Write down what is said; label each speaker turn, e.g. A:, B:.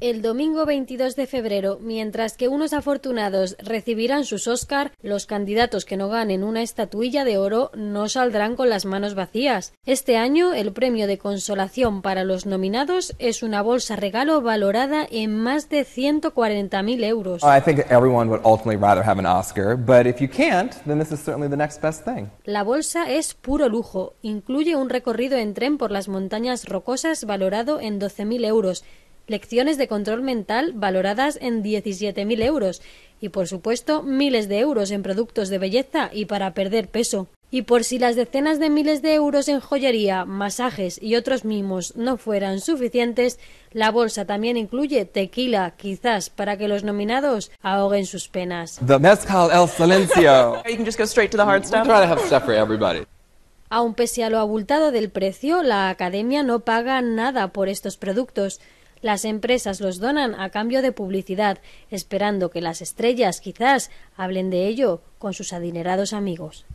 A: El domingo 22 de febrero, mientras que unos afortunados recibirán sus Oscar, los candidatos que no ganen una estatuilla de oro no saldrán con las manos vacías. Este año, el premio de consolación para los nominados es una bolsa regalo valorada en más de 140.000 euros. La bolsa es puro lujo. Incluye un recorrido en tren por las montañas rocosas valorado en 12.000 euros lecciones de control mental valoradas en 17.000 euros y, por supuesto, miles de euros en productos de belleza y para perder peso. Y por si las decenas de miles de euros en joyería, masajes y otros mimos no fueran suficientes, la bolsa también incluye tequila, quizás para que los nominados ahoguen sus penas. The pese a lo abultado del precio, la academia no paga nada por estos productos. Las empresas los donan a cambio de publicidad, esperando que las estrellas quizás hablen de ello con sus adinerados amigos.